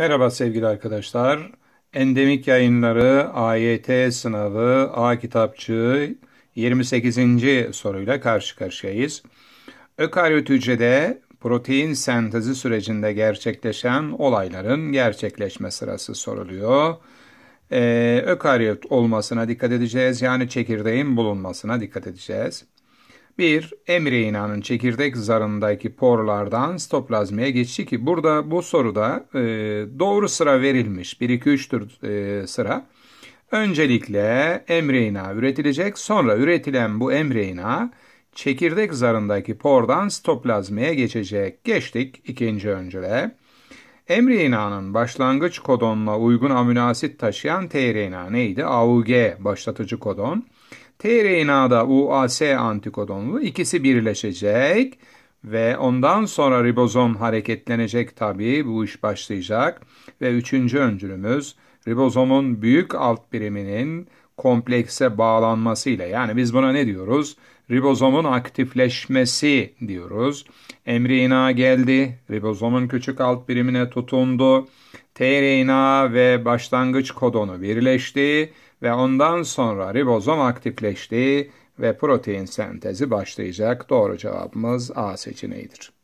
Merhaba sevgili arkadaşlar. Endemik yayınları AYT sınavı A kitapçığı 28. soruyla karşı karşıyayız. Ökaryot hücrede protein sentezi sürecinde gerçekleşen olayların gerçekleşme sırası soruluyor. Ee, ökaryot olmasına dikkat edeceğiz. Yani çekirdeğin bulunmasına dikkat edeceğiz. Bir Emre İnan'ın çekirdek zarındaki porlardan stoplazmaya geçişi ki burada bu soruda e, doğru sıra verilmiş. 1-2-3'tür e, sıra. Öncelikle mRNA üretilecek. Sonra üretilen bu mRNA çekirdek zarındaki pordan stoplazmaya geçecek. Geçtik ikinci öncüle. mRNA'nın başlangıç kodonuna uygun aminoasit taşıyan tRNA neydi? AUG başlatıcı kodon tRNA'da UAS antikodonlu ikisi birleşecek ve ondan sonra ribozom hareketlenecek tabii bu iş başlayacak ve üçüncü öncülümüz ribozomun büyük alt biriminin komplekse bağlanmasıyla yani biz buna ne diyoruz? Ribozomun aktifleşmesi diyoruz. mRNA geldi, ribozomun küçük alt birimine tutundu. tRNA ve başlangıç kodonu birleşti ve ondan sonra ribozom aktifleşti ve protein sentezi başlayacak. Doğru cevabımız A seçeneğidir.